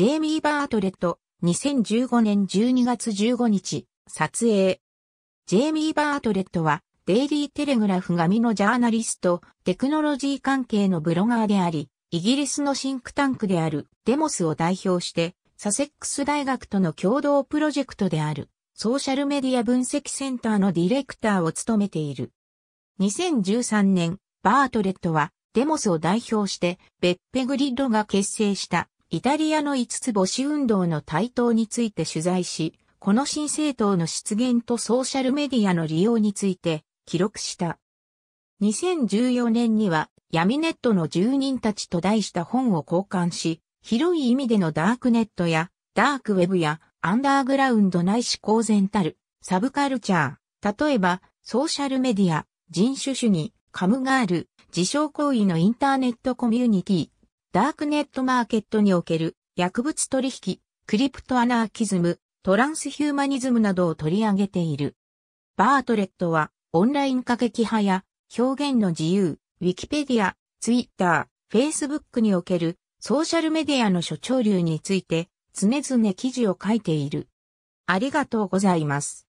ジェイミー・バートレット、2015年12月15日、撮影。ジェイミー・バートレットは、デイリー・テレグラフ紙のジャーナリスト、テクノロジー関係のブロガーであり、イギリスのシンクタンクであるデモスを代表して、サセックス大学との共同プロジェクトである、ソーシャルメディア分析センターのディレクターを務めている。2013年、バートレットは、デモスを代表して、ベッペグリッドが結成したイタリアの五つ星運動の台頭について取材し、この新政党の出現とソーシャルメディアの利用について記録した。2014年には闇ネットの住人たちと題した本を交換し、広い意味でのダークネットやダークウェブやアンダーグラウンドないし公然たるサブカルチャー、例えばソーシャルメディア、人種主義、カムガール、自称行為のインターネットコミュニティ、ダークネットマーケットにおける薬物取引、クリプトアナーキズム、トランスヒューマニズムなどを取り上げている。バートレットは、オンライン過激派や、表現の自由、ウィキペディア、ツイッター、フェイスブックにおける、ソーシャルメディアの所長流について、常々記事を書いている。ありがとうございます。